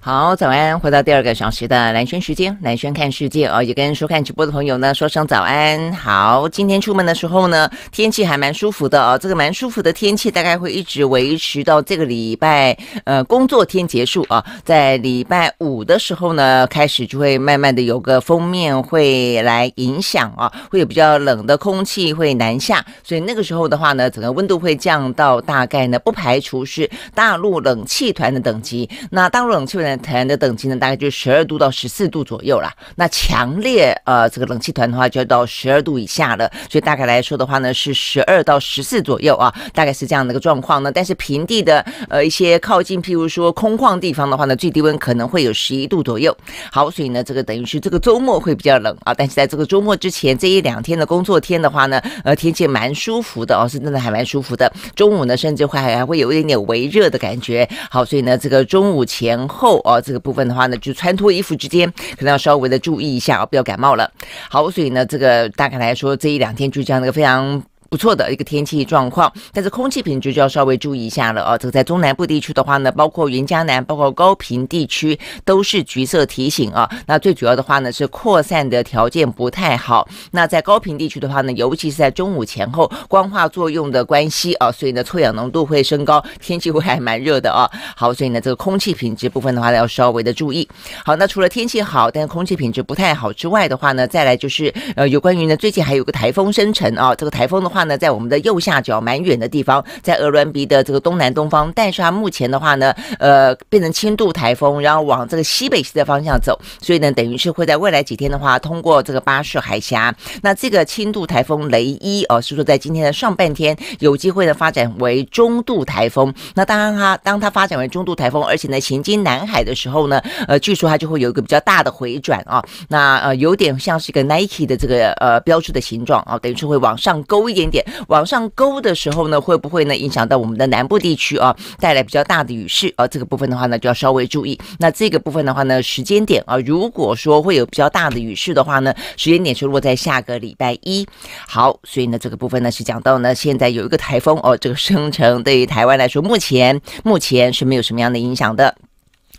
好，早安！回到第二个小时的蓝轩时间，蓝轩看世界哦，也跟收看直播的朋友呢说声早安。好，今天出门的时候呢，天气还蛮舒服的哦，这个蛮舒服的天气大概会一直维持到这个礼拜呃工作天结束啊，在礼拜五的时候呢，开始就会慢慢的有个封面会来影响啊，会有比较冷的空气会南下，所以那个时候的话呢，整个温度会降到大概呢，不排除是大陆冷气团的等级。那大陆冷气团。团的等级呢，大概就是十二度到十四度左右啦。那强烈呃，这个冷气团的话，就要到十二度以下了。所以大概来说的话呢，是十二到十四左右啊，大概是这样的一个状况呢。但是平地的呃一些靠近，譬如说空旷地方的话呢，最低温可能会有十一度左右。好，所以呢，这个等于是这个周末会比较冷啊。但是在这个周末之前，这一两天的工作天的话呢，呃，天气蛮舒服的哦，是真的还蛮舒服的。中午呢，甚至会还还会有一点点微热的感觉。好，所以呢，这个中午前后。哦，这个部分的话呢，就穿脱衣服之间可能要稍微的注意一下，不要感冒了。好，所以呢，这个大概来说，这一两天就这样一个非常。不错的一个天气状况，但是空气品质就要稍微注意一下了啊！这个在中南部地区的话呢，包括云嘉南、包括高平地区都是橘色提醒啊。那最主要的话呢是扩散的条件不太好。那在高平地区的话呢，尤其是在中午前后，光化作用的关系啊，所以呢，臭氧浓度会升高，天气会还蛮热的啊。好，所以呢，这个空气品质部分的话呢，要稍微的注意。好，那除了天气好，但是空气品质不太好之外的话呢，再来就是呃，有关于呢，最近还有个台风生成啊，这个台风的话。话呢，在我们的右下角蛮远的地方，在厄伦比的这个东南东方。但是它目前的话呢，呃，变成轻度台风，然后往这个西北西的方向走。所以呢，等于是会在未来几天的话，通过这个巴士海峡。那这个轻度台风雷伊哦，是说在今天的上半天有机会呢发展为中度台风。那当然，它当它发展为中度台风，而且呢行经南海的时候呢，呃，据说它就会有一个比较大的回转啊。那呃，有点像是一个 Nike 的这个呃标志的形状啊，等于是会往上勾一点。点往上勾的时候呢，会不会呢影响到我们的南部地区啊，带来比较大的雨势啊？这个部分的话呢，就要稍微注意。那这个部分的话呢，时间点啊，如果说会有比较大的雨势的话呢，时间点是落在下个礼拜一。好，所以呢，这个部分呢是讲到呢，现在有一个台风哦，这个生成对于台湾来说，目前目前是没有什么样的影响的。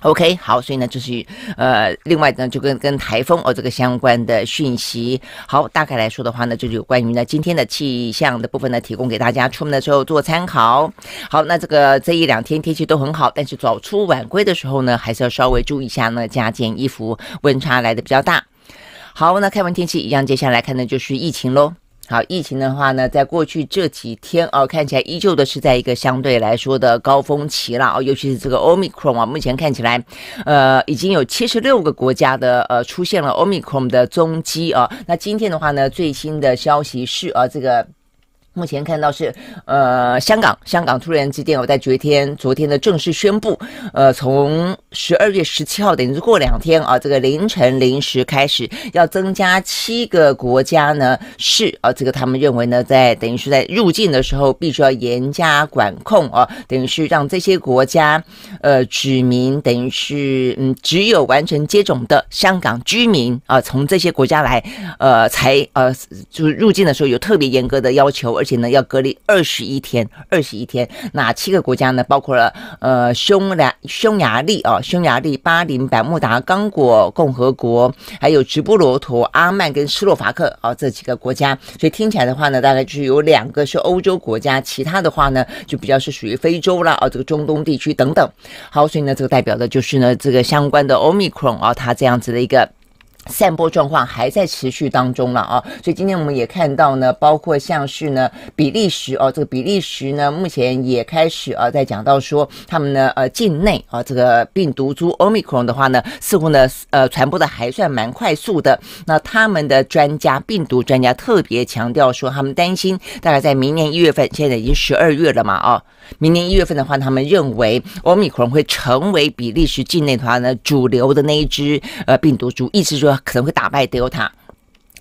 OK，好，所以呢，就是呃，另外呢，就跟跟台风哦这个相关的讯息。好，大概来说的话呢，就是关于呢今天的气象的部分呢，提供给大家出门的时候做参考。好，那这个这一两天天气都很好，但是早出晚归的时候呢，还是要稍微注意一下呢，加件衣服，温差来的比较大。好，那看完天气，一样接下来看的就是疫情喽。好，疫情的话呢，在过去这几天哦，看起来依旧的是在一个相对来说的高峰期了哦，尤其是这个 Omicron 啊，目前看起来，呃，已经有七十六个国家的呃出现了 Omicron 的踪迹啊。那今天的话呢，最新的消息是啊，这个目前看到是呃，香港，香港突然之间，我在昨天昨天的正式宣布，呃，从。十二月十七号，等于是过两天啊，这个凌晨零时开始要增加七个国家呢，是啊，这个他们认为呢，在等于是在入境的时候必须要严加管控啊，等于是让这些国家呃，居民等于是嗯，只有完成接种的香港居民啊，从这些国家来呃，才呃就入境的时候有特别严格的要求，而且呢要隔离二十一天，二十一天哪七个国家呢？包括了呃匈牙匈牙利啊。匈牙利、巴林、百慕达、刚果共和国，还有直布罗陀、阿曼跟斯洛伐克啊这几个国家，所以听起来的话呢，大概就是有两个是欧洲国家，其他的话呢就比较是属于非洲啦，啊，这个中东地区等等。好，所以呢，这个代表的就是呢这个相关的欧米 o n 啊，它这样子的一个。散播状况还在持续当中了啊，所以今天我们也看到呢，包括像是呢，比利时哦，这个比利时呢，目前也开始啊，在讲到说，他们呢，呃，境内啊，这个病毒株奥密克戎的话呢，似乎呢，呃，传播的还算蛮快速的。那他们的专家，病毒专家特别强调说，他们担心，大概在明年一月份，现在已经十二月了嘛，啊。明年一月份的话，他们认为欧米克戎会成为比利时境内的话呢主流的那一只呃病毒株，意思说可能会打败德尔塔。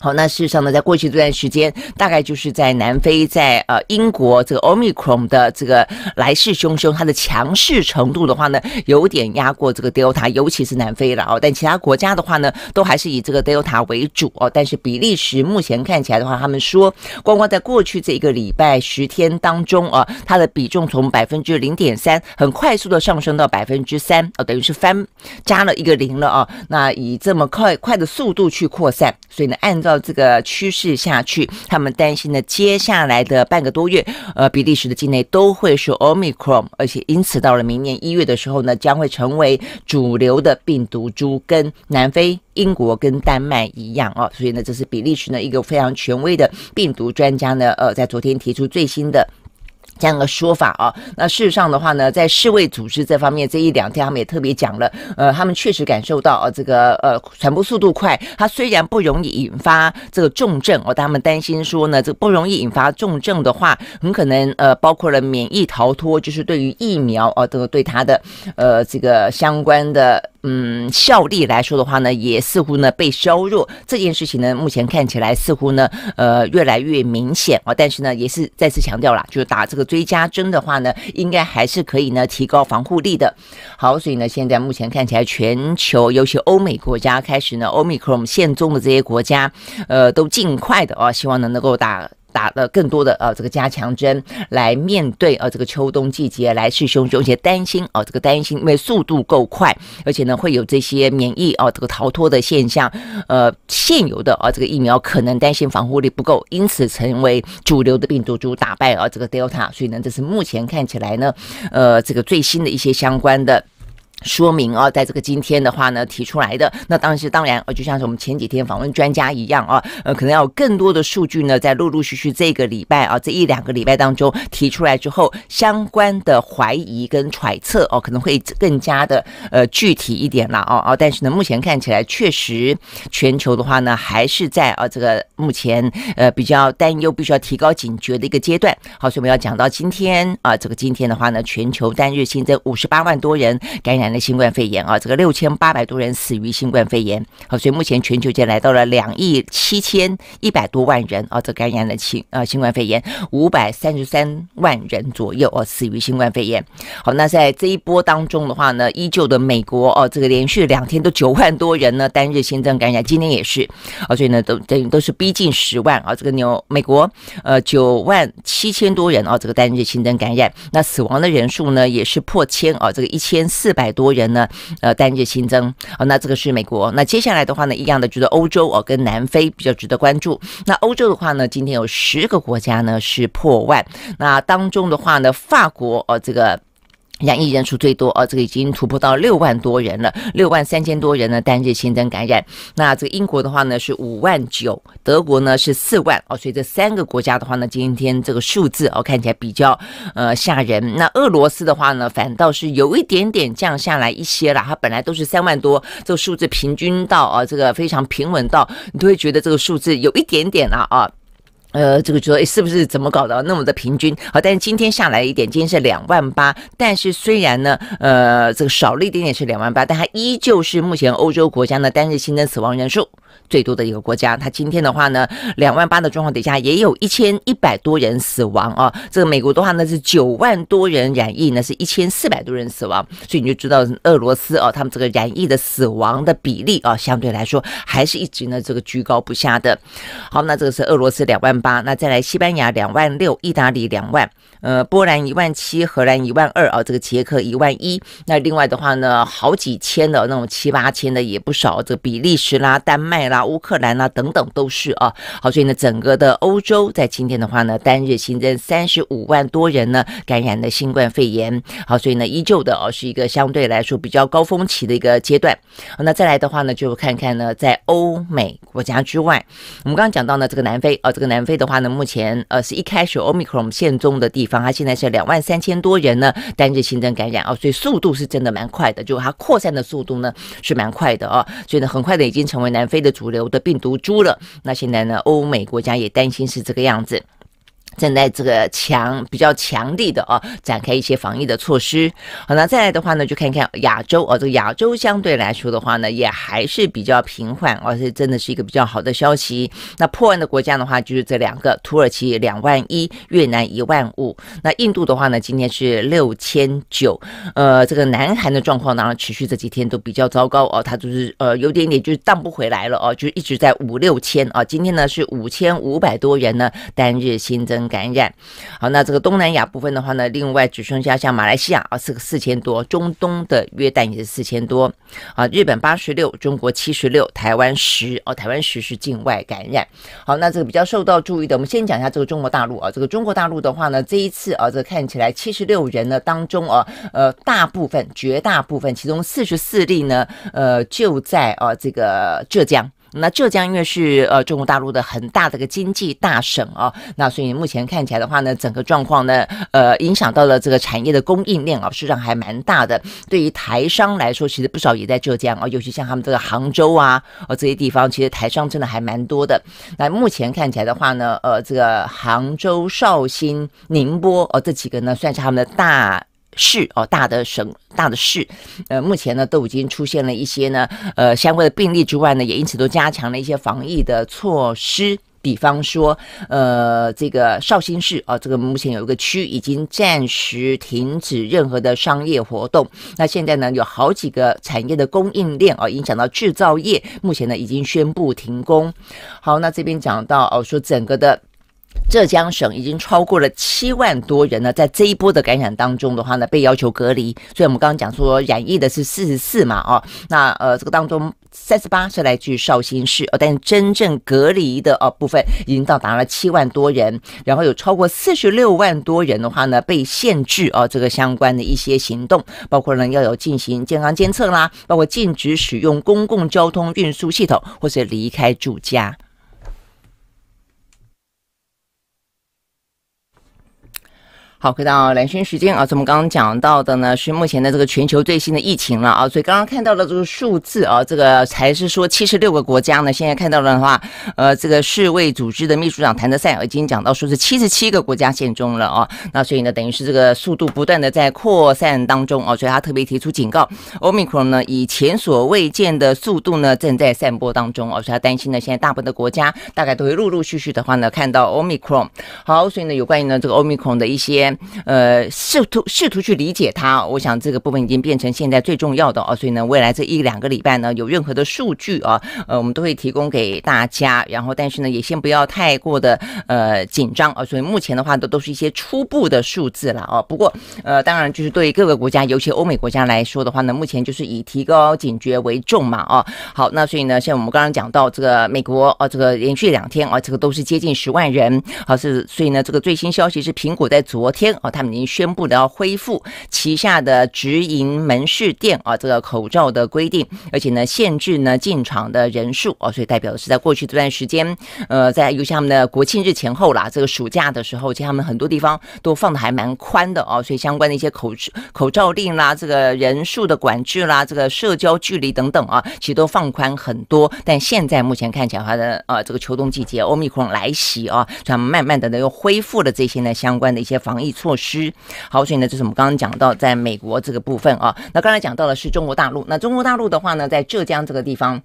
好，那事实上呢，在过去这段时间，大概就是在南非、在呃英国，这个 Omicron 的这个来势汹汹，它的强势程度的话呢，有点压过这个 Delta，尤其是南非了哦。但其他国家的话呢，都还是以这个 Delta 为主哦。但是比利时目前看起来的话，他们说，光光在过去这一个礼拜十天当中啊，它的比重从百分之零点三，很快速的上升到百分之三哦，等于是翻加了一个零了啊。那以这么快快的速度去扩散，所以呢，按照。到这个趋势下去，他们担心呢，接下来的半个多月，呃，比利时的境内都会是 omicron，而且因此到了明年一月的时候呢，将会成为主流的病毒株，跟南非、英国、跟丹麦一样哦，所以呢，这是比利时呢一个非常权威的病毒专家呢，呃，在昨天提出最新的。这样的说法啊，那事实上的话呢，在世卫组织这方面，这一两天他们也特别讲了，呃，他们确实感受到啊，这个呃传播速度快，它虽然不容易引发这个重症，哦，他们担心说呢，这个不容易引发重症的话，很可能呃，包括了免疫逃脱，就是对于疫苗啊，这个对它的呃这个相关的。嗯，效力来说的话呢，也似乎呢被削弱，这件事情呢，目前看起来似乎呢，呃，越来越明显啊。但是呢，也是再次强调啦，就打这个追加针的话呢，应该还是可以呢提高防护力的。好，所以呢，现在目前看起来，全球尤其欧美国家开始呢，欧美克我们现中的这些国家，呃，都尽快的啊，希望能能够打。打了更多的呃这个加强针，来面对呃这个秋冬季节来势汹汹，而且担心呃、这个担心，因为速度够快，而且呢会有这些免疫呃、这个逃脱的现象，呃现有的啊这个疫苗可能担心防护力不够，因此成为主流的病毒株打败啊这个 Delta，所以呢这是目前看起来呢呃这个最新的一些相关的。说明啊，在这个今天的话呢，提出来的那当时当然哦，就像是我们前几天访问专家一样啊，呃，可能要有更多的数据呢，在陆陆续续这个礼拜啊，这一两个礼拜当中提出来之后，相关的怀疑跟揣测哦，可能会更加的呃具体一点了哦哦。但是呢，目前看起来确实全球的话呢，还是在啊这个目前呃比较担忧，必须要提高警觉的一个阶段。好，所以我们要讲到今天啊，这个今天的话呢，全球单日新增五十八万多人感染。的新冠肺炎啊，这个六千八百多人死于新冠肺炎，好，所以目前全球间来到了两亿七千一百多万人啊，这感染了新啊新冠肺炎五百三十三万人左右哦，死于新冠肺炎。好，那在这一波当中的话呢，依旧的美国哦，这个连续两天都九万多人呢单日新增感染，今天也是，啊，所以呢都等于都是逼近十万啊，这个牛美国呃九万七千多人啊，这个单日新增感染，那死亡的人数呢也是破千啊，这个一千四百。多人呢，呃，单日新增，那这个是美国。那接下来的话呢，一样的，就是欧洲哦跟南非比较值得关注。那欧洲的话呢，今天有十个国家呢是破万，那当中的话呢，法国哦这个。染疫人数最多啊，这个已经突破到六万多人了，六万三千多人呢，单日新增感染。那这个英国的话呢是五万九，德国呢是四万哦，所以这三个国家的话呢，今天这个数字哦看起来比较呃吓人。那俄罗斯的话呢，反倒是有一点点降下来一些了，它本来都是三万多，这个数字平均到啊这个非常平稳到，你都会觉得这个数字有一点点了啊。呃，这个说是不是怎么搞的那么的平均？好，但是今天下来一点，今天是两万八，但是虽然呢，呃，这个少了一点点是两万八，但它依旧是目前欧洲国家的单日新增死亡人数。最多的一个国家，它今天的话呢，两万八的状况底下也有一千一百多人死亡啊。这个美国的话呢是九万多人染疫呢，是一千四百多人死亡，所以你就知道俄罗斯啊，他们这个染疫的死亡的比例啊，相对来说还是一直呢这个居高不下的。好，那这个是俄罗斯两万八，那再来西班牙两万六，意大利两万。呃，波兰一万七，荷兰一万二啊，这个捷克一万一。那另外的话呢，好几千的那种，七八千的也不少。这个比利时啦、丹麦啦、乌克兰啦等等都是啊。好，所以呢，整个的欧洲在今天的话呢，单日新增三十五万多人呢感染了新冠肺炎。好，所以呢，依旧的啊，是一个相对来说比较高峰期的一个阶段。那再来的话呢，就看看呢，在欧美国家之外，我们刚刚讲到呢，这个南非啊，这个南非的话呢，目前呃是一开始欧米克戎线中的地。方，它现在是两万三千多人呢，单日新增感染啊，所以速度是真的蛮快的，就它扩散的速度呢是蛮快的啊，所以呢，很快的已经成为南非的主流的病毒株了。那现在呢，欧美国家也担心是这个样子。正在这个强比较强力的哦，展开一些防疫的措施。好，那再来的话呢，就看看亚洲哦，这个亚洲相对来说的话呢，也还是比较平缓，而且真的是一个比较好的消息。那破万的国家的话，就是这两个：土耳其两万一，越南一万五。那印度的话呢，今天是六千九。呃，这个南韩的状况当然持续这几天都比较糟糕哦，它就是呃有点点就是荡不回来了哦，就一直在五六千啊。今天呢是五千五百多人呢单日新增。感染，好，那这个东南亚部分的话呢，另外只剩下像马来西亚啊，这个四千多；中东的约旦也是四千多，啊，日本八十六，中国七十六，台湾十，哦，台湾十是境外感染。好，那这个比较受到注意的，我们先讲一下这个中国大陆啊，这个中国大陆的话呢，这一次啊，这看起来七十六人呢当中啊，呃，大部分、绝大部分，其中四十四例呢，呃，就在啊这个浙江。那浙江因为是呃中国大陆的很大的个经济大省哦，那所以目前看起来的话呢，整个状况呢，呃，影响到了这个产业的供应链啊，事实上还蛮大的。对于台商来说，其实不少也在浙江啊，尤其像他们这个杭州啊、呃这些地方，其实台商真的还蛮多的。那目前看起来的话呢，呃，这个杭州、绍兴、宁波呃，这几个呢，算是他们的大。市哦，大的省、大的市，呃，目前呢都已经出现了一些呢，呃，相关的病例之外呢，也因此都加强了一些防疫的措施。比方说，呃，这个绍兴市啊，这个目前有一个区已经暂时停止任何的商业活动。那现在呢，有好几个产业的供应链啊，影响到制造业，目前呢已经宣布停工。好，那这边讲到哦，说整个的。浙江省已经超过了七万多人呢，在这一波的感染当中的话呢，被要求隔离。所以，我们刚刚讲说，染疫的是四十四嘛，哦，那呃，这个当中三十八是来自于绍兴市，哦，但真正隔离的哦部分已经到达了七万多人，然后有超过四十六万多人的话呢，被限制哦这个相关的一些行动，包括呢要有进行健康监测啦，包括禁止使用公共交通运输系统或是离开住家。好，回到蓝轩时间啊，我们刚刚讲到的呢是目前的这个全球最新的疫情了啊，所以刚刚看到的这个数字啊，这个才是说七十六个国家呢，现在看到的话，呃，这个世卫组织的秘书长谭德赛已经讲到说是七十七个国家现中了啊，那所以呢，等于是这个速度不断的在扩散当中啊，所以他特别提出警告，omicron 呢以前所未见的速度呢正在散播当中，所以他担心呢现在大部分的国家大概都会陆陆续续的话呢看到 omicron，好，所以呢有关于呢这个 omicron 的一些。呃，试图试图去理解它，我想这个部分已经变成现在最重要的哦，所以呢，未来这一两个礼拜呢，有任何的数据啊，呃，我们都会提供给大家。然后，但是呢，也先不要太过的呃紧张啊，所以目前的话都都是一些初步的数字了哦。不过，呃，当然就是对各个国家，尤其欧美国家来说的话呢，目前就是以提高警觉为重嘛啊。好，那所以呢，像我们刚刚讲到这个美国哦，这个连续两天啊，这个都是接近十万人，好是，所以呢，这个最新消息是苹果在昨天。天哦，他们已经宣布了要恢复旗下的直营门市店啊，这个口罩的规定，而且呢限制呢进场的人数哦，所以代表的是在过去这段时间，呃，在尤其他们的国庆日前后啦，这个暑假的时候，其实他们很多地方都放的还蛮宽的哦，所以相关的一些口口罩令啦，这个人数的管制啦，这个社交距离等等啊，其实都放宽很多。但现在目前看起来，他的啊这个秋冬季节，欧米克戎来袭啊，所以慢慢的呢又恢复了这些呢相关的一些防疫。措施，好，所以呢，就是我们刚刚讲到，在美国这个部分啊，那刚才讲到的是中国大陆，那中国大陆的话呢，在浙江这个地方。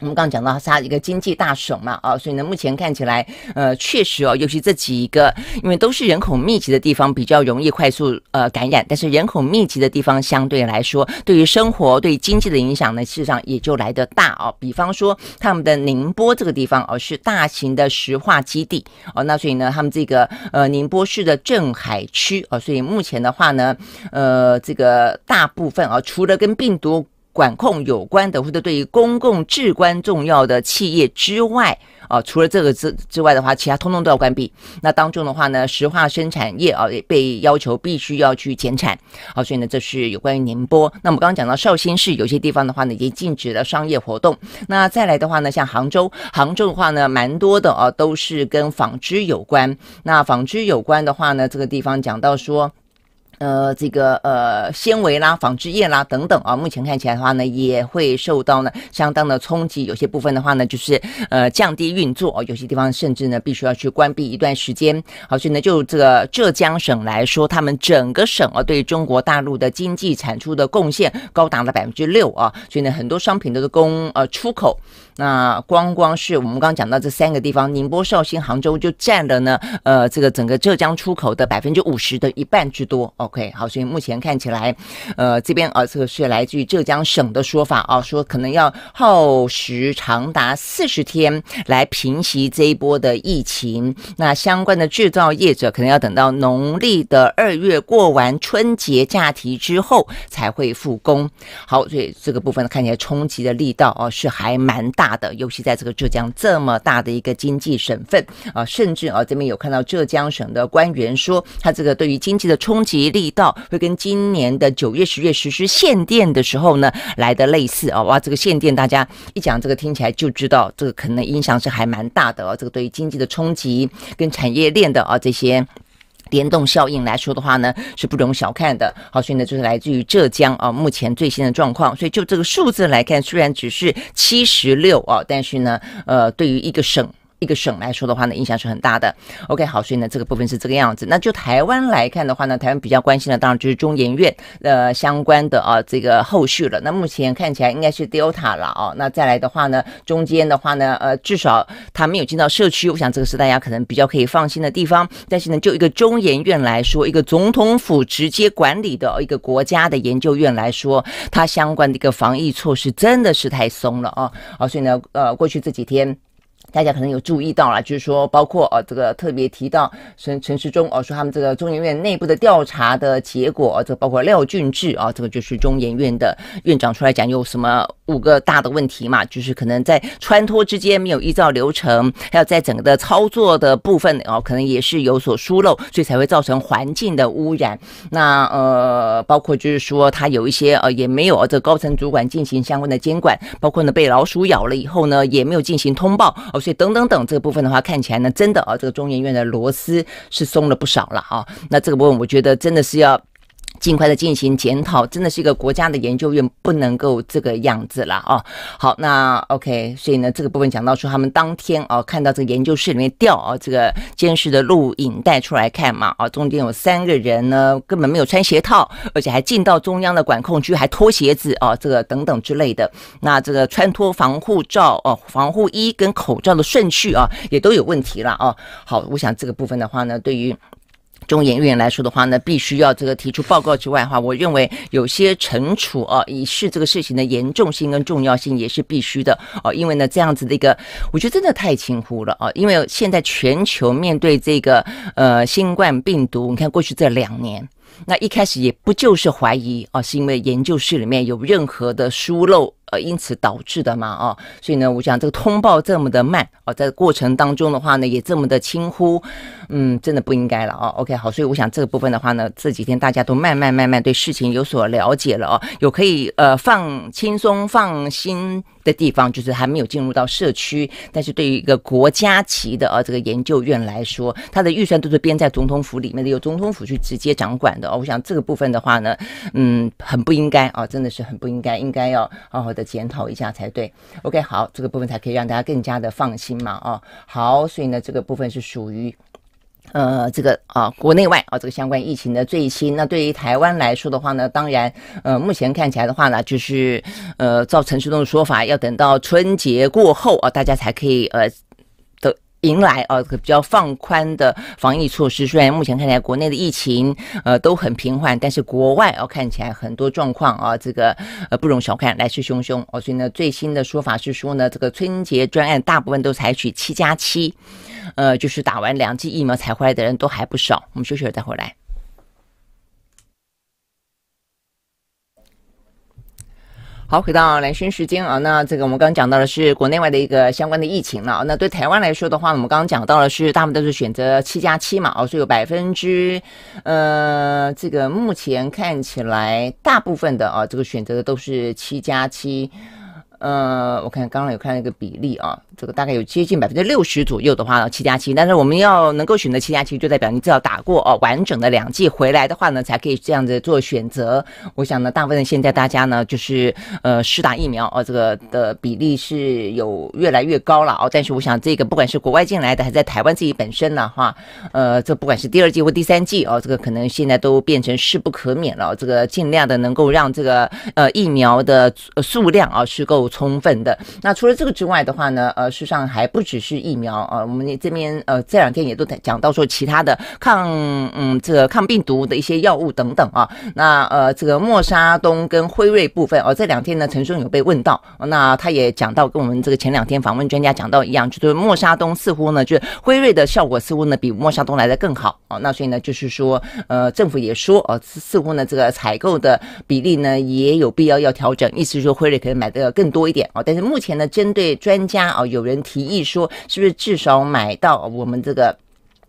我们刚刚讲到它是一个经济大省嘛，啊，所以呢，目前看起来，呃，确实哦，尤其这几个，因为都是人口密集的地方，比较容易快速呃感染。但是人口密集的地方相对来说，对于生活、对经济的影响呢，事实上也就来得大哦。比方说，他们的宁波这个地方哦，是大型的石化基地哦，那所以呢，他们这个呃宁波市的镇海区哦，所以目前的话呢，呃，这个大部分啊，除了跟病毒。管控有关的，或者对于公共至关重要的企业之外，啊，除了这个之之外的话，其他通通都要关闭。那当中的话呢，石化生产业啊，也被要求必须要去减产。啊，所以呢，这是有关于宁波。那我们刚刚讲到绍兴市，有些地方的话呢，已经禁止了商业活动。那再来的话呢，像杭州，杭州的话呢，蛮多的啊，都是跟纺织有关。那纺织有关的话呢，这个地方讲到说。呃，这个呃，纤维啦、纺织业啦等等啊，目前看起来的话呢，也会受到呢相当的冲击。有些部分的话呢，就是呃降低运作，有些地方甚至呢，必须要去关闭一段时间。好，所以呢，就这个浙江省来说，他们整个省啊，对中国大陆的经济产出的贡献高达了百分之六啊。所以呢，很多商品都是供呃出口。那光光是我们刚刚讲到这三个地方，宁波、绍兴、杭州，就占了呢呃这个整个浙江出口的百分之五十的一半之多啊。OK，好，所以目前看起来，呃，这边啊，这个是来自于浙江省的说法啊，说可能要耗时长达四十天来平息这一波的疫情。那相关的制造业者可能要等到农历的二月过完春节假期之后才会复工。好，所以这个部分看起来冲击的力道啊是还蛮大的，尤其在这个浙江这么大的一个经济省份啊，甚至啊这边有看到浙江省的官员说，他这个对于经济的冲击。力道会跟今年的九月、十月实施限电的时候呢来的类似啊！哇，这个限电大家一讲这个听起来就知道，这个可能影响是还蛮大的。这个对于经济的冲击跟产业链的啊这些联动效应来说的话呢，是不容小看的。好，所以呢，就是来自于浙江啊，目前最新的状况。所以就这个数字来看，虽然只是七十六啊，但是呢，呃，对于一个省。一个省来说的话呢，影响是很大的。OK，好，所以呢，这个部分是这个样子。那就台湾来看的话呢，台湾比较关心的当然就是中研院呃相关的啊这个后续了。那目前看起来应该是 Delta 了啊。那再来的话呢，中间的话呢，呃，至少他没有进到社区，我想这个是大家可能比较可以放心的地方。但是呢，就一个中研院来说，一个总统府直接管理的一个国家的研究院来说，它相关的一个防疫措施真的是太松了哦。啊，所以呢，呃，过去这几天。大家可能有注意到了，就是说，包括呃这个特别提到陈陈世忠哦，说他们这个中研院内部的调查的结果，呃，这包括廖俊志啊，这个就是中研院的院长出来讲，有什么五个大的问题嘛，就是可能在穿脱之间没有依照流程，还有在整个的操作的部分呃，可能也是有所疏漏，所以才会造成环境的污染。那呃，包括就是说，他有一些呃，也没有啊，这高层主管进行相关的监管，包括呢，被老鼠咬了以后呢，也没有进行通报哦。所等等等这个部分的话，看起来呢，真的啊，这个中研院的螺丝是松了不少了啊。那这个部分，我觉得真的是要。尽快的进行检讨，真的是一个国家的研究院不能够这个样子了啊！好，那 OK，所以呢，这个部分讲到说，他们当天哦看到这个研究室里面掉啊这个监视的录影带出来看嘛啊，中间有三个人呢根本没有穿鞋套，而且还进到中央的管控区还脱鞋子啊，这个等等之类的，那这个穿脱防护罩哦、防护衣跟口罩的顺序啊也都有问题了啊！好，我想这个部分的话呢，对于。中研院来说的话呢，必须要这个提出报告之外的话，我认为有些惩处啊，以示这个事情的严重性跟重要性也是必须的哦。因为呢，这样子的一个，我觉得真的太轻忽了哦。因为现在全球面对这个呃新冠病毒，你看过去这两年，那一开始也不就是怀疑啊，是因为研究室里面有任何的疏漏。呃，因此导致的嘛，哦，所以呢，我想这个通报这么的慢，哦，在过程当中的话呢，也这么的轻忽，嗯，真的不应该了，哦，OK，好，所以我想这个部分的话呢，这几天大家都慢慢慢慢对事情有所了解了，哦，有可以呃放轻松放心的地方，就是还没有进入到社区，但是对于一个国家级的啊这个研究院来说，它的预算都是编在总统府里面的，由总统府去直接掌管的，我想这个部分的话呢，嗯，很不应该啊，真的是很不应该，应该要哦。的检讨一下才对，OK，好，这个部分才可以让大家更加的放心嘛，哦，好，所以呢，这个部分是属于，呃，这个啊，国内外啊，这个相关疫情的最新。那对于台湾来说的话呢，当然，呃，目前看起来的话呢，就是，呃，照陈世东的说法，要等到春节过后啊，大家才可以，呃。迎来呃比较放宽的防疫措施，虽然目前看来国内的疫情呃都很平缓，但是国外哦看起来很多状况啊这个呃不容小看，来势汹汹哦，所以呢最新的说法是说呢这个春节专案大部分都采取七加七，呃就是打完两剂疫苗才回来的人都还不少，我们休息了再回来。好，回到两生时间啊。那这个我们刚刚讲到的是国内外的一个相关的疫情了。那对台湾来说的话，我们刚刚讲到的是大部分都是选择七加七嘛，哦，所以有百分之，呃，这个目前看起来大部分的啊，这个选择的都是七加七。呃，我看刚刚有看一个比例啊。这个大概有接近百分之六十左右的话呢，七加七。但是我们要能够选择七加七，就代表你至少打过哦完整的两剂回来的话呢，才可以这样子做选择。我想呢，大部分现在大家呢，就是呃，试打疫苗哦，这个的比例是有越来越高了哦。但是我想这个，不管是国外进来的，还是在台湾自己本身的话，呃，这不管是第二剂或第三剂哦，这个可能现在都变成势不可免了。这个尽量的能够让这个呃疫苗的数量啊是够充分的。那除了这个之外的话呢，呃。事实上还不只是疫苗啊，我们这边呃这两天也都讲到说其他的抗嗯这个抗病毒的一些药物等等啊，那呃这个莫沙东跟辉瑞部分哦这两天呢陈松有被问到，那他也讲到跟我们这个前两天访问专家讲到一样，就是莫沙东似乎呢就是辉瑞的效果似乎呢比莫沙东来的更好啊，那所以呢就是说呃政府也说啊似乎呢这个采购的比例呢也有必要要调整，意思是说辉瑞可以买的更多一点啊，但是目前呢针对专家啊有。有人提议说，是不是至少买到我们这个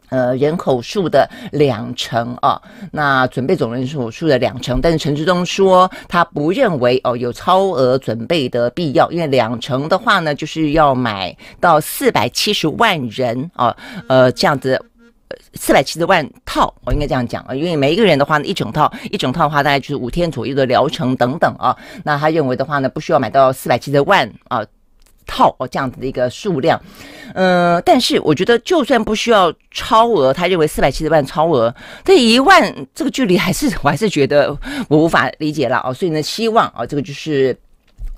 呃人口数的两成啊？那准备总人数数的两成，但是陈志忠说他不认为哦有超额准备的必要，因为两成的话呢，就是要买到四百七十万人啊，呃这样子四百七十万套，我应该这样讲啊，因为每一个人的话呢，一整套一整套的话，大概就是五天左右的疗程等等啊。那他认为的话呢，不需要买到四百七十万啊。套哦，这样子的一个数量，嗯，但是我觉得就算不需要超额，他认为四百七十万超额，这一万这个距离还是，我还是觉得我无法理解了哦，所以呢，希望啊，这个就是。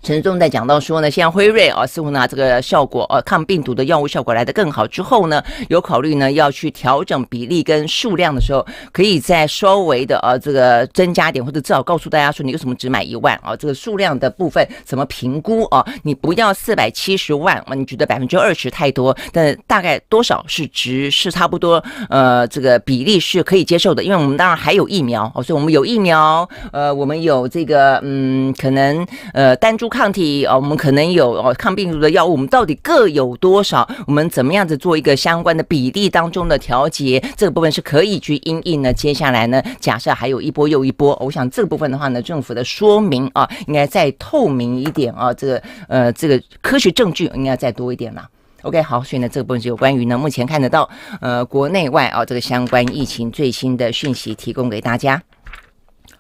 陈时在讲到说呢，像辉瑞啊，似乎拿这个效果呃抗病毒的药物效果来得更好之后呢，有考虑呢要去调整比例跟数量的时候，可以在稍微的呃这个增加点，或者至少告诉大家说你为什么只买一万啊？这个数量的部分怎么评估啊？你不要四百七十万，啊？你觉得百分之二十太多，但大概多少是值是差不多？呃，这个比例是可以接受的，因为我们当然还有疫苗，哦，所以我们有疫苗，呃，我们有这个嗯，可能呃单株。抗体啊，我们可能有哦抗病毒的药物，我们到底各有多少？我们怎么样子做一个相关的比例当中的调节？这个部分是可以去因应的。接下来呢，假设还有一波又一波，我想这个部分的话呢，政府的说明啊，应该再透明一点啊，这个呃，这个科学证据应该再多一点了。OK，好，所以呢，这个部分是有关于呢目前看得到呃国内外啊这个相关疫情最新的讯息提供给大家。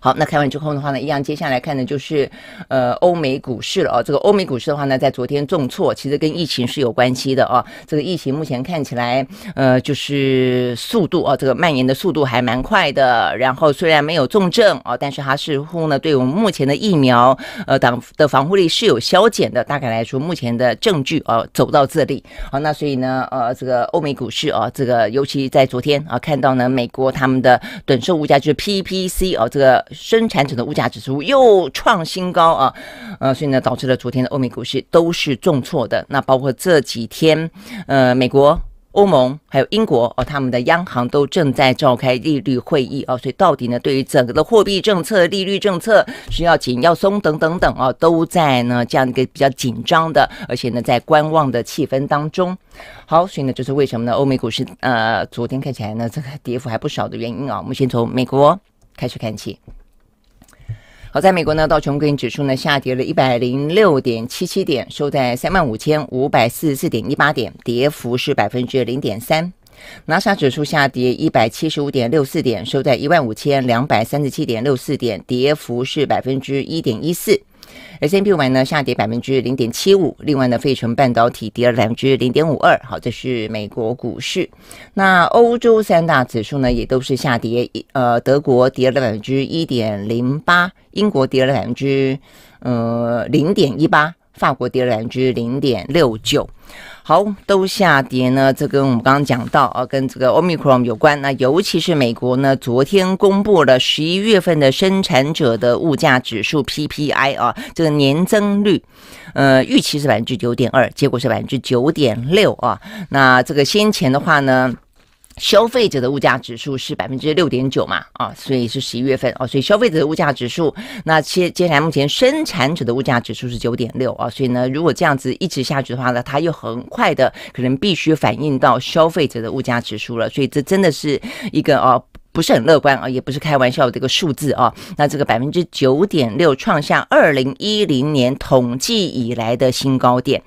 好，那看完之后的话呢，一样接下来看的就是，呃，欧美股市了哦。这个欧美股市的话呢，在昨天重挫，其实跟疫情是有关系的哦。这个疫情目前看起来，呃，就是速度啊，这个蔓延的速度还蛮快的。然后虽然没有重症哦，但是它似乎呢，对我们目前的疫苗，呃，挡的防护力是有消减的。大概来说，目前的证据哦走到这里。好，那所以呢，呃，这个欧美股市哦，这个尤其在昨天啊，看到呢，美国他们的等售物价就是 P P C 哦，这个。生产者的物价指数又创新高啊，呃，所以呢，导致了昨天的欧美股市都是重挫的。那包括这几天，呃，美国、欧盟还有英国哦，他们的央行都正在召开利率会议啊，所以到底呢，对于整个的货币政策、利率政策是要紧要松等等等啊，都在呢这样一个比较紧张的，而且呢，在观望的气氛当中。好，所以呢，就是为什么呢，欧美股市呃，昨天看起来呢，这个跌幅还不少的原因啊。我们先从美国开始看起。好，在美国呢，道琼斯工业指数呢下跌了一百零六点七七点，收在三万五千五百四十四点一八点，跌幅是百分之零点三。纳斯指数下跌一百七十五点六四点，收在一万五千两百三十七点六四点，跌幅是百分之一点一四。S M 五玩呢下跌百分之零点七五，另外呢费城半导体跌了百分之零点五二，好，这是美国股市。那欧洲三大指数呢也都是下跌，呃，德国跌了百分之一点零八，英国跌了百分之呃零点一八，法国跌了百分之零点六九。好，都下跌呢，这跟我们刚刚讲到啊，跟这个 Omicron 有关。那尤其是美国呢，昨天公布了十一月份的生产者的物价指数 PPI 啊，这个年增率，呃，预期是百分之九点二，结果是百分之九点六啊。那这个先前的话呢？消费者的物价指数是百分之六点九嘛，啊，所以是十一月份哦，所以消费者的物价指数，那接接下来目前生产者的物价指数是九点六啊，所以呢，如果这样子一直下去的话呢，它又很快的可能必须反映到消费者的物价指数了，所以这真的是一个啊。不是很乐观啊，也不是开玩笑这个数字啊，那这个百分之九点六创下二零一零年统计以来的新高点。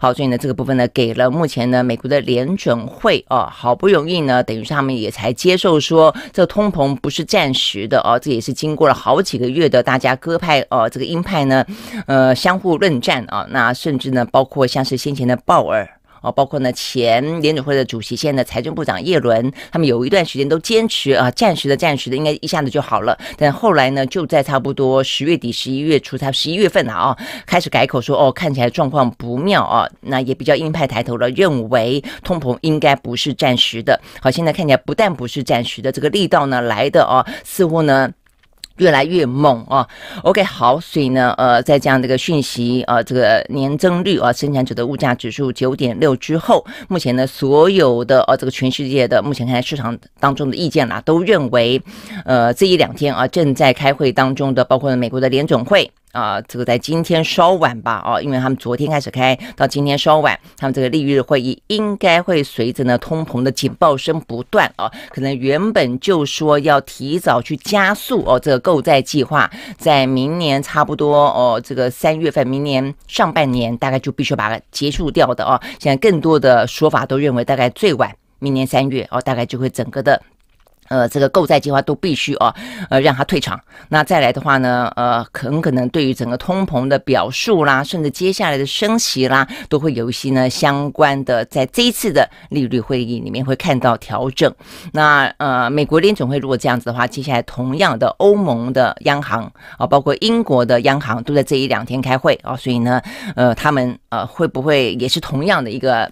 好，所以呢，这个部分呢，给了目前呢，美国的联准会啊，好不容易呢，等于是他们也才接受说，这通膨不是暂时的啊，这也是经过了好几个月的大家鸽派哦，这个鹰派呢，呃，相互论战啊，那甚至呢，包括像是先前的鲍尔。啊，包括呢，前联准会的主席，现在财政部长叶伦，他们有一段时间都坚持啊，暂时的，暂时的，应该一下子就好了。但后来呢，就在差不多十月底、十一月初，差十一月份了啊，开始改口说，哦，看起来状况不妙啊，那也比较鹰派抬头了，认为通膨应该不是暂时的。好，现在看起来不但不是暂时的，这个力道呢来的啊，似乎呢。越来越猛啊，OK，好，所以呢，呃，在这样的一个讯息啊，这个年增率啊，生产者的物价指数九点六之后，目前呢，所有的呃，这个全世界的目前看来市场当中的意见啦，都认为，呃，这一两天啊，正在开会当中的，包括美国的联准会。啊，这个在今天稍晚吧，哦，因为他们昨天开始开，到今天稍晚，他们这个利率会议应该会随着呢通膨的警报声不断啊，可能原本就说要提早去加速哦，这个购债计划在明年差不多哦，这个三月份，明年上半年大概就必须把它结束掉的哦，现在更多的说法都认为大概最晚明年三月哦，大概就会整个的。呃，这个购债计划都必须啊，呃，让他退场。那再来的话呢，呃，很可能对于整个通膨的表述啦，甚至接下来的升息啦，都会有一些呢相关的，在这一次的利率会议里面会看到调整。那呃，美国联总会如果这样子的话，接下来同样的欧盟的央行啊，包括英国的央行都在这一两天开会啊，所以呢，呃，他们呃会不会也是同样的一个？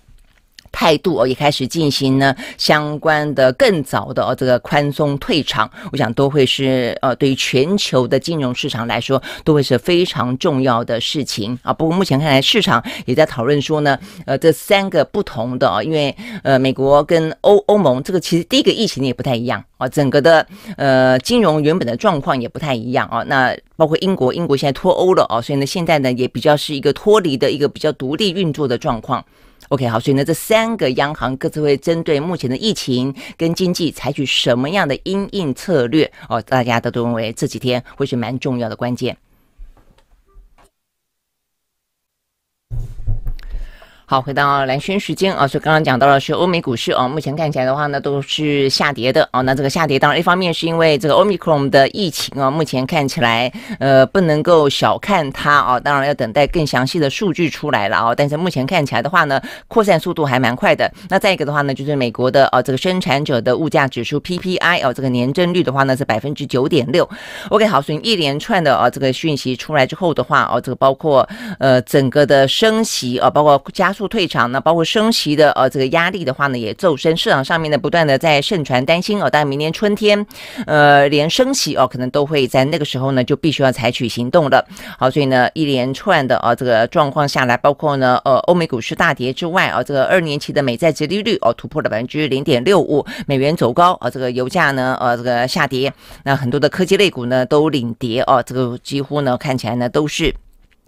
态度哦也开始进行呢相关的更早的哦这个宽松退场，我想都会是呃对于全球的金融市场来说都会是非常重要的事情啊。不过目前看来，市场也在讨论说呢，呃这三个不同的，因为呃美国跟欧欧盟这个其实第一个疫情也不太一样啊，整个的呃金融原本的状况也不太一样啊。那包括英国，英国现在脱欧了啊，所以呢现在呢也比较是一个脱离的一个比较独立运作的状况。OK，好，所以呢，这三个央行各自会针对目前的疫情跟经济采取什么样的因应策略？哦，大家都认为这几天会是蛮重要的关键。好，回到蓝轩时间啊，所以刚刚讲到了是欧美股市啊，目前看起来的话呢都是下跌的啊。那这个下跌，当然一方面是因为这个欧米克 n 的疫情啊，目前看起来呃不能够小看它啊，当然要等待更详细的数据出来了啊。但是目前看起来的话呢，扩散速度还蛮快的。那再一个的话呢，就是美国的啊这个生产者的物价指数 PPI 哦，这个年增率的话呢是百分之九点六。OK，好，所以一连串的啊这个讯息出来之后的话哦，这个包括呃整个的升息啊，包括加。速退场，呢，包括升息的呃这个压力的话呢也骤升，市场上面呢不断的在盛传担心哦，大概明年春天，呃连升息哦可能都会在那个时候呢就必须要采取行动了，好，所以呢一连串的啊这个状况下来，包括呢呃欧美股市大跌之外啊，这个二年期的美债殖利率哦突破了百分之零点六五，美元走高，啊这个油价呢呃这个下跌，那很多的科技类股呢都领跌哦，这个几乎呢看起来呢都是。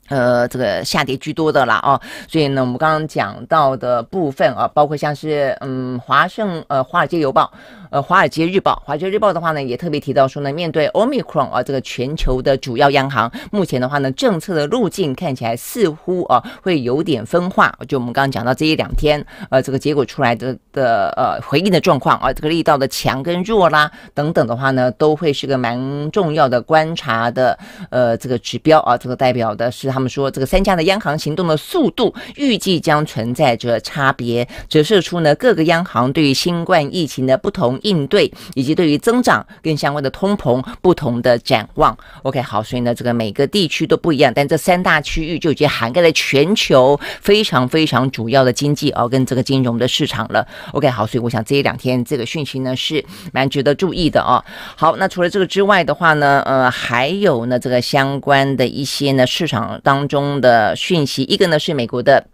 呃，这个下跌居多的啦啊，所以呢，我们刚刚讲到的部分啊，包括像是嗯，华盛呃，华尔街邮报。呃，《华尔街日报》《华尔街日报》的话呢，也特别提到说呢，面对 Omicron 啊，这个全球的主要央行目前的话呢，政策的路径看起来似乎啊会有点分化。就我们刚刚讲到这一两天，呃，这个结果出来的的呃回应的状况啊，这个力道的强跟弱啦等等的话呢，都会是个蛮重要的观察的呃这个指标啊，这个代表的是他们说这个三家的央行行动的速度预计将存在着差别，折射出呢各个央行对于新冠疫情的不同。应对以及对于增长跟相关的通膨不同的展望。OK，好，所以呢，这个每个地区都不一样，但这三大区域就已经涵盖了全球非常非常主要的经济哦，跟这个金融的市场了。OK，好，所以我想这一两天这个讯息呢是蛮值得注意的啊。好，那除了这个之外的话呢，呃，还有呢这个相关的一些呢市场当中的讯息，一个呢是美国的。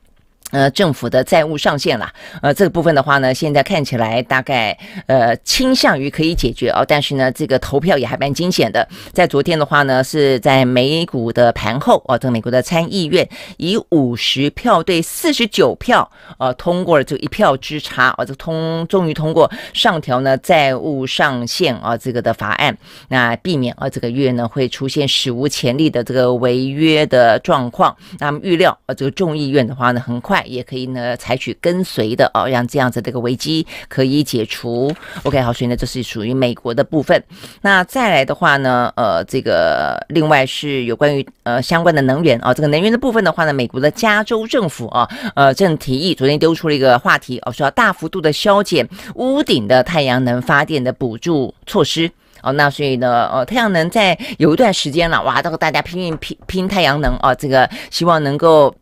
呃，政府的债务上限了。呃，这个部分的话呢，现在看起来大概呃倾向于可以解决哦，但是呢，这个投票也还蛮惊险的。在昨天的话呢，是在美股的盘后哦，这个美国的参议院以五十票对四十九票呃，通过了这一票之差哦，这通终于通过上调呢债务上限啊这个的法案，那避免啊这个月呢会出现史无前例的这个违约的状况。那么预料啊，这个众议院的话呢，很快。也可以呢，采取跟随的哦，让这样子这个危机可以解除。OK，好，所以呢，这是属于美国的部分。那再来的话呢，呃，这个另外是有关于呃相关的能源啊，这个能源的部分的话呢，美国的加州政府啊，呃，正提议昨天丢出了一个话题哦，说要大幅度的削减屋顶的太阳能发电的补助措施哦。那所以呢，呃，太阳能在有一段时间了哇，这个大家拼命拼拼太阳能哦，这个希望能够。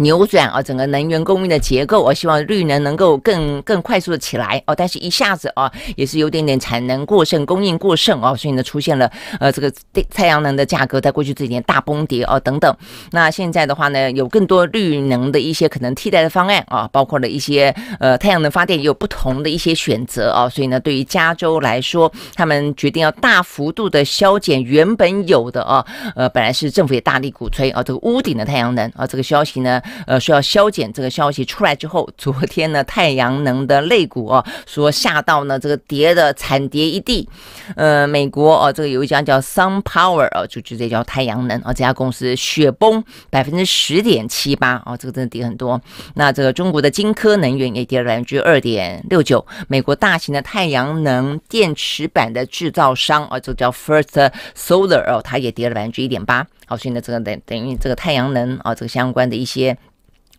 扭转啊，整个能源供应的结构，啊，希望绿能能够更更快速的起来哦。但是，一下子啊，也是有点点产能过剩、供应过剩啊，所以呢，出现了呃，这个太阳能的价格在过去这几年大崩跌哦等等。那现在的话呢，有更多绿能的一些可能替代的方案啊，包括了一些呃太阳能发电也有不同的一些选择啊。所以呢，对于加州来说，他们决定要大幅度的削减原本有的啊，呃，本来是政府也大力鼓吹啊，这个屋顶的太阳能啊，这个消息呢。呃，需要削减这个消息出来之后，昨天呢，太阳能的类股啊，说吓到呢，这个跌的惨跌一地。呃，美国哦，这个有一家叫 SunPower 啊，就直接叫太阳能啊，这家公司雪崩百分之十点七八啊，这个真的跌很多。那这个中国的金科能源也跌了百分之二点六九，美国大型的太阳能电池板的制造商啊，就叫 First Solar 啊，它也跌了百分之一点八。好，现在这个等等于这个太阳能啊，这个相关的一些。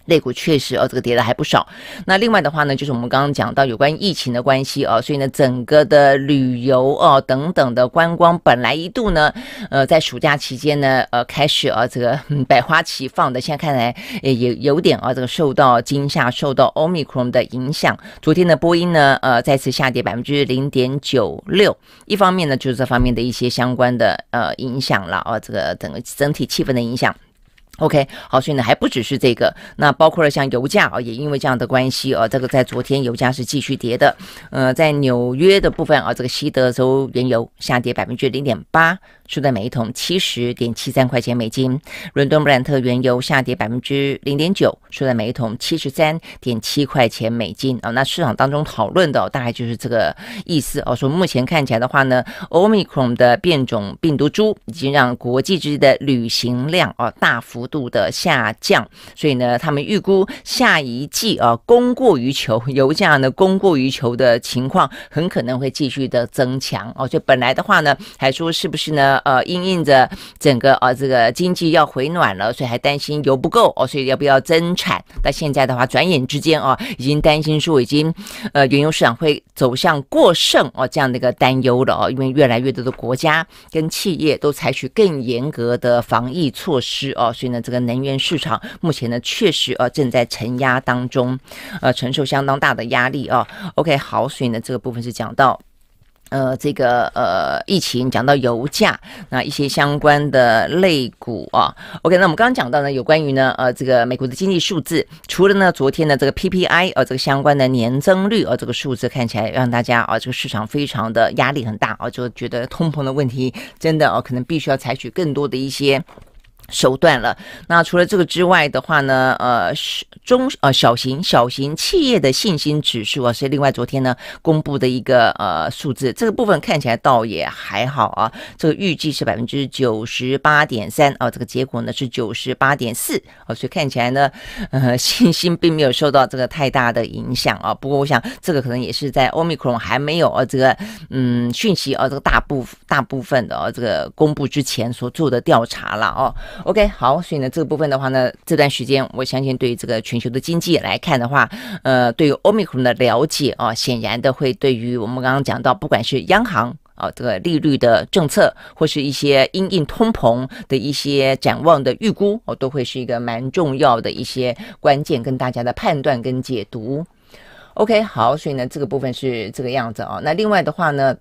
肋骨确实，哦，这个跌的还不少。那另外的话呢，就是我们刚刚讲到有关疫情的关系，哦，所以呢，整个的旅游，哦，等等的观光，本来一度呢，呃，在暑假期间呢，呃，开始啊，这个百花齐放的，现在看来也有有点啊，这个受到惊吓，受到 Omicron 的影响。昨天的波音呢，呃，再次下跌百分之零点九六。一方面呢，就是这方面的一些相关的，呃，影响了，哦，这个整个整体气氛的影响。OK，好，所以呢，还不只是这个，那包括了像油价啊，也因为这样的关系啊，这个在昨天油价是继续跌的，呃，在纽约的部分啊，这个西德州原油下跌百分之零点八。输在每一桶七十点七三块钱美金，伦敦布兰特原油下跌百分之零点九，输在每一桶七十三点七块钱美金啊。那市场当中讨论的大概就是这个意思哦。说目前看起来的话呢，Omicron 的变种病毒株已经让国际间的旅行量啊大幅度的下降，所以呢，他们预估下一季啊供过于求，油价呢供过于求的情况很可能会继续的增强哦。就本来的话呢，还说是不是呢？呃，因应着整个啊，这个经济要回暖了，所以还担心油不够哦，所以要不要增产？但现在的话，转眼之间啊，已经担心说已经呃，原油市场会走向过剩哦，这样的一个担忧了哦，因为越来越多的国家跟企业都采取更严格的防疫措施哦，所以呢，这个能源市场目前呢确实呃正在承压当中，呃，承受相当大的压力哦。OK，好，所以呢，这个部分是讲到。呃，这个呃，疫情讲到油价，那一些相关的类股啊。OK，那我们刚刚讲到呢，有关于呢，呃，这个美国的经济数字，除了呢昨天的这个 PPI 呃这个相关的年增率呃这个数字看起来让大家啊，这个市场非常的压力很大啊，就觉得通膨的问题真的哦，可能必须要采取更多的一些。手段了。那除了这个之外的话呢，呃，中呃小型小型企业的信心指数啊，是另外昨天呢公布的一个呃数字。这个部分看起来倒也还好啊。这个预计是百分之九十八点三啊，这个结果呢是九十八点四啊，所以看起来呢，呃，信心并没有受到这个太大的影响啊。不过我想这个可能也是在欧米克戎还没有啊这个嗯讯息啊这个大部大部分的这个公布之前所做的调查了啊。OK，好，所以呢，这个部分的话呢，这段时间我相信对于这个全球的经济来看的话，呃，对于 Omicron 的了解啊，显然的会对于我们刚刚讲到，不管是央行啊这个利率的政策，或是一些因应通膨的一些展望的预估哦，都会是一个蛮重要的一些关键跟大家的判断跟解读。OK，好，所以呢，这个部分是这个样子啊。那另外的话呢？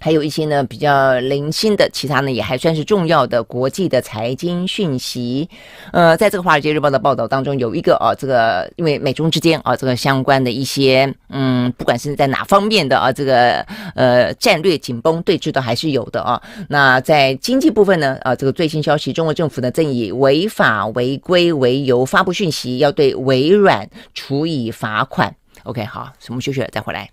还有一些呢比较零星的，其他呢也还算是重要的国际的财经讯息。呃，在这个《华尔街日报》的报道当中，有一个啊，这个因为美中之间啊，这个相关的一些嗯，不管是在哪方面的啊，这个呃战略紧绷对峙都还是有的啊。那在经济部分呢，啊，这个最新消息，中国政府呢正以违法违规为由发布讯息，要对微软处以罚款。OK，好，我们休息再回来。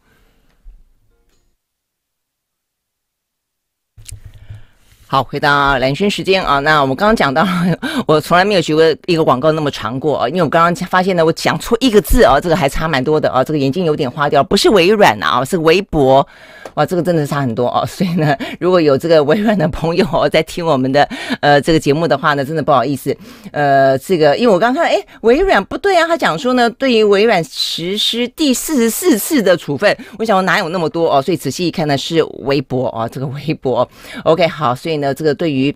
好，回到两生时间啊。那我们刚刚讲到，我从来没有学过一个广告那么长过啊。因为我刚刚发现呢，我讲错一个字啊，这个还差蛮多的啊。这个眼睛有点花掉，不是微软啊，是微博。哇，这个真的差很多哦，所以呢，如果有这个微软的朋友在听我们的呃这个节目的话呢，真的不好意思，呃，这个因为我刚看，哎微软不对啊，他讲说呢，对于微软实施第四十四次的处分，我想我哪有那么多哦，所以仔细一看呢是微博哦，这个微博，OK 好，所以呢这个对于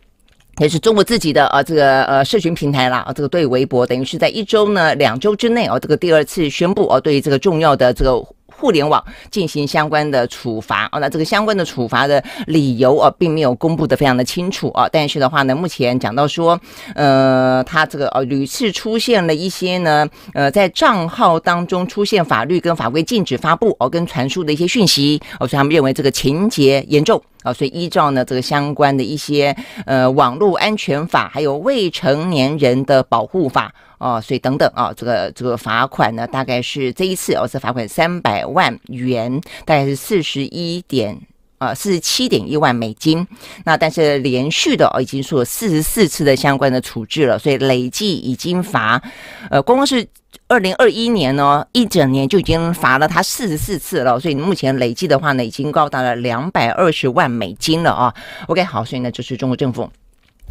也是中国自己的啊这个呃社群平台啦啊，这个对微博等于是在一周呢两周之内啊这个第二次宣布哦，对于这个重要的这个。互联网进行相关的处罚哦，那这个相关的处罚的理由哦，并没有公布的非常的清楚哦，但是的话呢，目前讲到说，呃，他这个呃屡次出现了一些呢，呃，在账号当中出现法律跟法规禁止发布哦跟传输的一些讯息哦，所以他们认为这个情节严重。啊，所以依照呢这个相关的一些呃网络安全法，还有未成年人的保护法，哦，所以等等啊，这个这个罚款呢，大概是这一次哦，是罚款三百万元，大概是四十一点。呃，四十七点一万美金，那但是连续的哦，已经做四十四次的相关的处置了，所以累计已经罚，呃，光是二零二一年呢，一整年就已经罚了他四十四次了，所以目前累计的话呢，已经高达了两百二十万美金了啊。OK，好，所以呢，这是中国政府。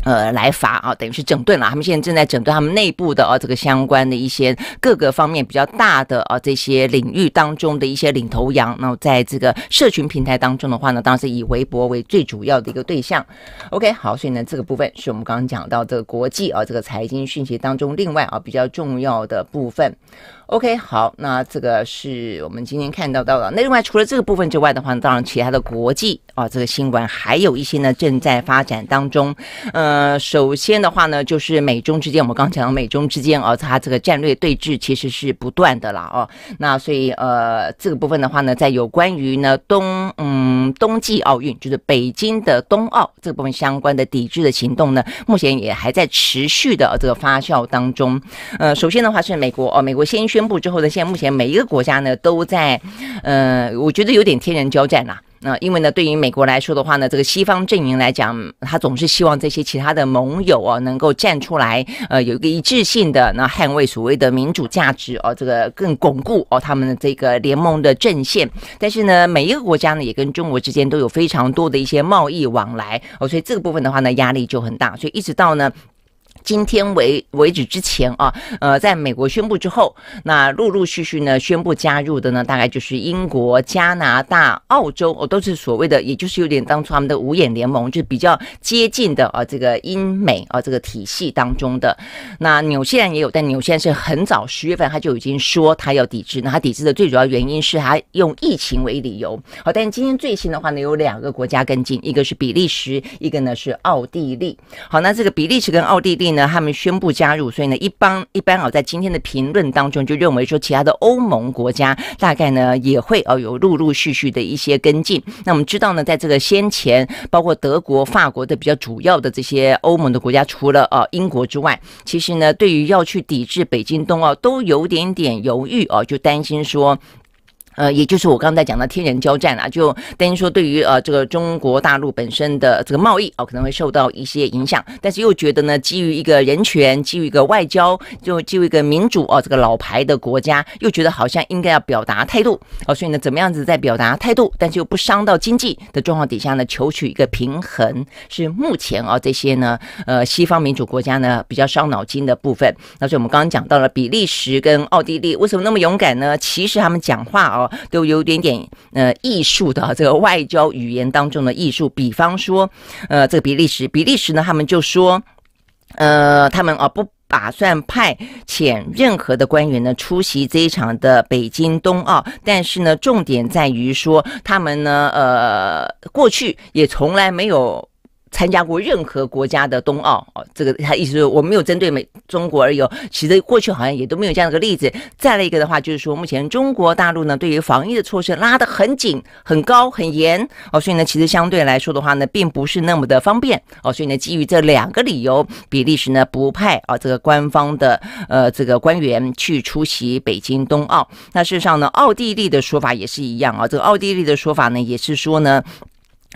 呃，来罚啊，等于是整顿了。他们现在正在整顿他们内部的啊，这个相关的一些各个方面比较大的啊，这些领域当中的一些领头羊。那在这个社群平台当中的话呢，当时以微博为最主要的一个对象。OK，好，所以呢，这个部分是我们刚刚讲到的国际啊，这个财经讯息当中另外啊比较重要的部分。OK，好，那这个是我们今天看到到的。那另外，除了这个部分之外的话，当然其他的国际啊，这个新闻还有一些呢正在发展当中。呃，首先的话呢，就是美中之间，我们刚讲到美中之间啊，它这个战略对峙其实是不断的啦哦。那所以呃，这个部分的话呢，在有关于呢冬嗯冬季奥运，就是北京的冬奥这个部分相关的抵制的行动呢，目前也还在持续的这个发酵当中。呃，首先的话是美国哦，美国先宣。公布之后呢，现在目前每一个国家呢都在，呃，我觉得有点天人交战呐。那因为呢，对于美国来说的话呢，这个西方阵营来讲，他总是希望这些其他的盟友啊能够站出来，呃，有一个一致性的，那捍卫所谓的民主价值哦，这个更巩固哦他们的这个联盟的阵线。但是呢，每一个国家呢也跟中国之间都有非常多的一些贸易往来哦，所以这个部分的话呢压力就很大。所以一直到呢。今天为为止之前啊，呃，在美国宣布之后，那陆陆续续呢宣布加入的呢，大概就是英国、加拿大、澳洲，哦，都是所谓的，也就是有点当初他们的五眼联盟，就比较接近的啊，这个英美啊这个体系当中的。那纽西兰也有，但纽西兰是很早十月份他就已经说他要抵制，那他抵制的最主要原因是他用疫情为理由。好，但今天最新的话呢，有两个国家跟进，一个是比利时，一个呢是奥地利。好，那这个比利时跟奥地利。那他们宣布加入，所以呢，一般一般哦，在今天的评论当中就认为说，其他的欧盟国家大概呢也会哦有陆陆续续的一些跟进。那我们知道呢，在这个先前，包括德国、法国的比较主要的这些欧盟的国家，除了呃英国之外，其实呢，对于要去抵制北京冬奥都有点点犹豫哦，就担心说。呃，也就是我刚才讲的天人交战啊，就等于说对于呃这个中国大陆本身的这个贸易哦，可能会受到一些影响，但是又觉得呢，基于一个人权，基于一个外交，就基于一个民主哦，这个老牌的国家又觉得好像应该要表达态度哦，所以呢，怎么样子在表达态度，但是又不伤到经济的状况底下呢，求取一个平衡，是目前啊这些呢呃西方民主国家呢比较伤脑筋的部分。那所以我们刚刚讲到了比利时跟奥地利为什么那么勇敢呢？其实他们讲话啊。都有点点呃艺术的这个外交语言当中的艺术，比方说呃这个比利时，比利时呢他们就说，呃他们啊不打算派遣任何的官员呢出席这一场的北京冬奥，但是呢重点在于说他们呢呃过去也从来没有。参加过任何国家的冬奥哦，这个他意思是我没有针对美中国而有，其实过去好像也都没有这样的例子。再来一个的话，就是说目前中国大陆呢，对于防疫的措施拉得很紧、很高、很严哦，所以呢，其实相对来说的话呢，并不是那么的方便哦。所以呢，基于这两个理由，比利时呢不派啊这个官方的呃这个官员去出席北京冬奥。那事实上呢，奥地利的说法也是一样啊，这个奥地利的说法呢，也是说呢。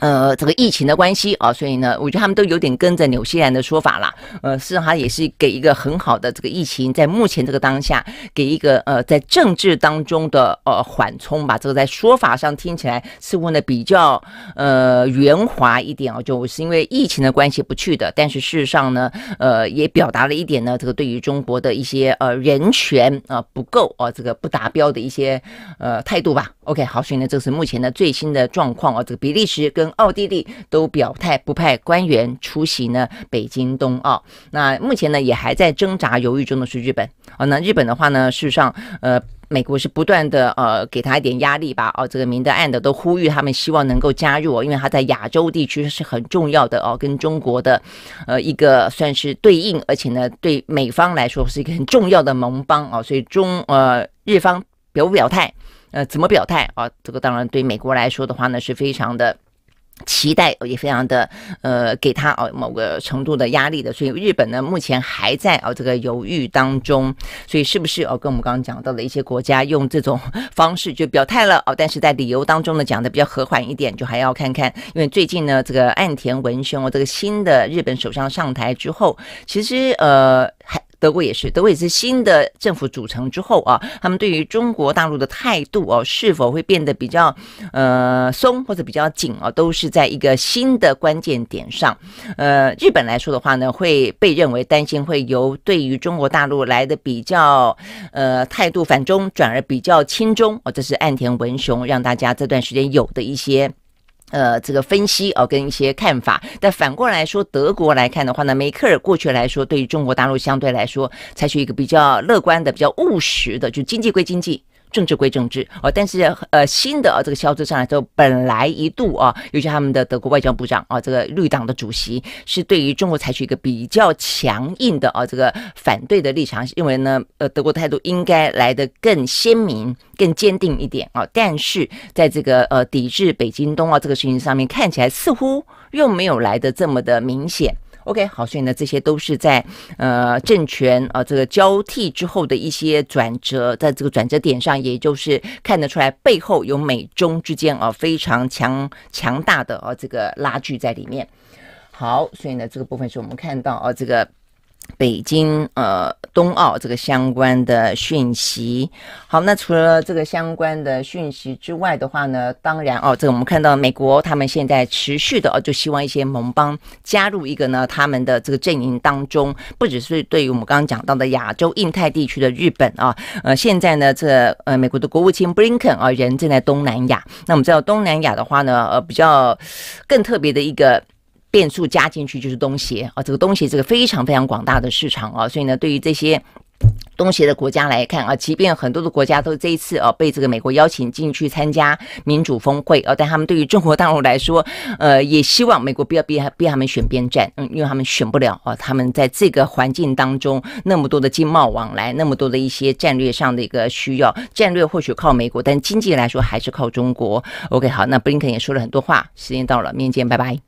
呃，这个疫情的关系啊，所以呢，我觉得他们都有点跟着纽西兰的说法啦。呃，事实上也是给一个很好的这个疫情在目前这个当下给一个呃在政治当中的呃缓冲吧。这个在说法上听起来似乎呢比较呃圆滑一点啊，就是因为疫情的关系不去的。但是事实上呢，呃，也表达了一点呢，这个对于中国的一些呃人权啊不够啊，这个不达标的一些呃态度吧。OK，好，所以呢，这是目前的最新的状况哦。这个比利时跟奥地利都表态不派官员出席呢，北京冬奥。那目前呢也还在挣扎犹豫中的，是日本啊。那日本的话呢，事实上，呃，美国是不断的呃给他一点压力吧，哦，这个明的暗的都呼吁他们希望能够加入，因为他在亚洲地区是很重要的哦，跟中国的呃一个算是对应，而且呢对美方来说是一个很重要的盟邦啊。所以中呃日方表不表态，呃怎么表态啊？这个当然对美国来说的话呢，是非常的。期待也非常的，呃，给他哦某个程度的压力的，所以日本呢目前还在哦这个犹豫当中，所以是不是哦跟我们刚刚讲到的一些国家用这种方式就表态了哦，但是在理由当中呢讲的比较和缓一点，就还要看看，因为最近呢这个岸田文雄这个新的日本首相上台之后，其实呃还。德国也是，德国也是新的政府组成之后啊，他们对于中国大陆的态度哦，是否会变得比较呃松或者比较紧哦，都是在一个新的关键点上。呃，日本来说的话呢，会被认为担心会由对于中国大陆来的比较呃态度反中，转而比较亲中哦，这是岸田文雄让大家这段时间有的一些。呃，这个分析哦，跟一些看法。但反过来说，德国来看的话呢，梅克尔过去来说，对于中国大陆相对来说，采取一个比较乐观的、比较务实的，就经济归经济。政治归政治啊，但是呃新的啊这个消息上来之后，本来一度啊，尤其他们的德国外交部长啊，这个绿党的主席是对于中国采取一个比较强硬的啊这个反对的立场，认为呢呃德国态度应该来得更鲜明、更坚定一点啊。但是在这个呃抵制北京冬奥这个事情上面，看起来似乎又没有来得这么的明显。OK，好，所以呢，这些都是在呃政权啊这个交替之后的一些转折，在这个转折点上，也就是看得出来背后有美中之间啊非常强强大的啊这个拉锯在里面。好，所以呢这个部分是我们看到啊这个。北京，呃，冬奥这个相关的讯息。好，那除了这个相关的讯息之外的话呢，当然哦，这个我们看到美国他们现在持续的哦，就希望一些盟邦加入一个呢他们的这个阵营当中，不只是对于我们刚刚讲到的亚洲印太地区的日本啊，呃，现在呢这呃美国的国务卿布林肯啊，人正在东南亚。那我们知道东南亚的话呢，呃，比较更特别的一个。变数加进去就是东协啊，这个东协这个非常非常广大的市场啊，所以呢，对于这些东协的国家来看啊，即便很多的国家都这一次哦被这个美国邀请进去参加民主峰会啊，但他们对于中国大陆来说，呃，也希望美国不要逼他逼他们选边站，嗯，因为他们选不了啊，他们在这个环境当中那么多的经贸往来，那么多的一些战略上的一个需要，战略或许靠美国，但经济来说还是靠中国。OK，好，那布林肯也说了很多话，时间到了，明天见，拜拜。